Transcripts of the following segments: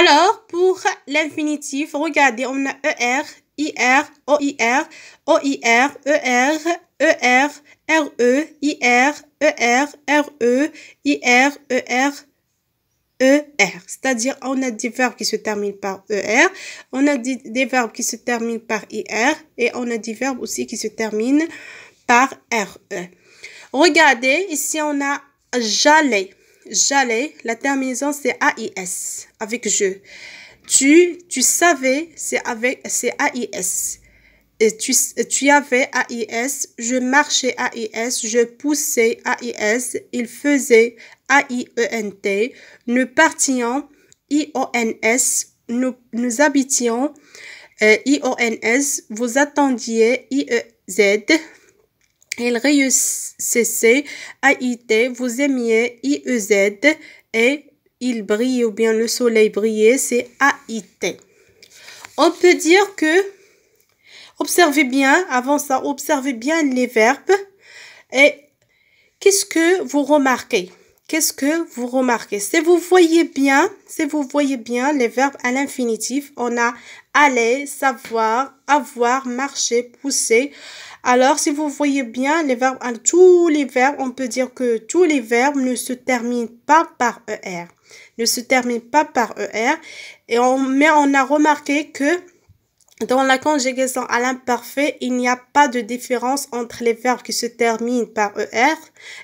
Alors, pour l'infinitif, regardez, on a ER, IR, OIR, OIR, ER, ER, RE, IR, ER, RE, IR, ER, ER. C'est-à-dire, on a des verbes qui se terminent par ER, on a des verbes qui se terminent par IR et on a des verbes aussi qui se terminent par RE. Regardez, ici on a j'allais j'allais, la terminaison c'est AIS, avec je. Tu, tu savais, c'est avec, c'est AIS. Et tu, avais AIS, je marchais AIS, je poussais AIS, il faisait AIENT, nous partions IONS, nous, nous habitions euh, n IONS, vous attendiez i i-e-z. Il réussissait à vous aimiez I-E-Z, et il brille ou bien le soleil brillait, c'est AIT. On peut dire que, observez bien, avant ça, observez bien les verbes et qu'est-ce que vous remarquez Qu'est-ce que vous remarquez Si vous voyez bien, si vous voyez bien les verbes à l'infinitif, on a aller, savoir, avoir, marcher, pousser, alors, si vous voyez bien, les verbes, euh, tous les verbes, on peut dire que tous les verbes ne se terminent pas par ER. Ne se terminent pas par ER. Et on, mais on a remarqué que dans la conjugaison à l'imparfait, il n'y a pas de différence entre les verbes qui se terminent par ER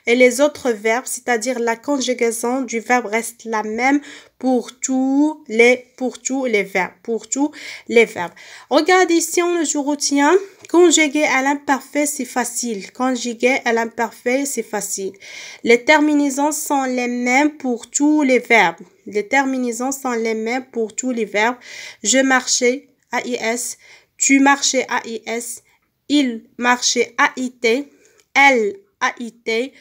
et les autres verbes, c'est-à-dire la conjugaison du verbe reste la même pour tous les, pour tous les verbes, pour tous les verbes. Regardez ici, on le retiens. Conjuguer à l'imparfait, c'est facile. Conjuguer à l'imparfait, c'est facile. Les terminaisons sont les mêmes pour tous les verbes. Les terminaisons sont les mêmes pour tous les verbes. Je marchais, AIS, tu marchais AIS, il marchait AIT, elle AIT,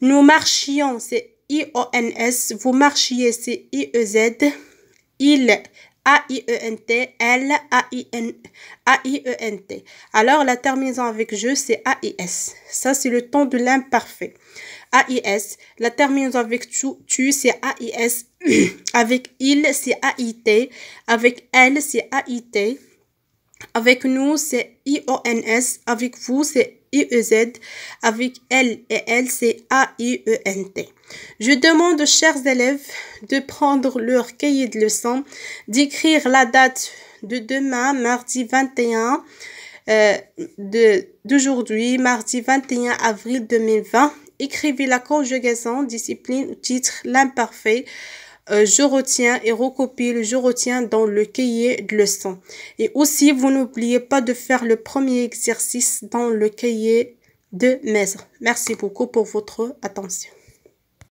nous marchions c'est IONS, vous marchiez c'est IEZ, il a-I-E-N-T, L-A-I-E-N-T. Alors, la terminaison avec je, c'est A-I-S. Ça, c'est le ton de l'imparfait. A-I-S. La terminaison avec tu, tu c'est A-I-S. avec il, c'est A-I-T. Avec elle, c'est A-I-T. Avec nous, c'est I-O-N-S. Avec vous, c'est E avec L et L, c'est A-I-E-N-T. Je demande aux chers élèves de prendre leur cahier de leçon, d'écrire la date de demain, mardi 21, euh, d'aujourd'hui, mardi 21 avril 2020. Écrivez la conjugaison, discipline, titre, l'imparfait, euh, je retiens et recopile, je retiens dans le cahier de leçon. Et aussi, vous n'oubliez pas de faire le premier exercice dans le cahier de maître. Merci beaucoup pour votre attention.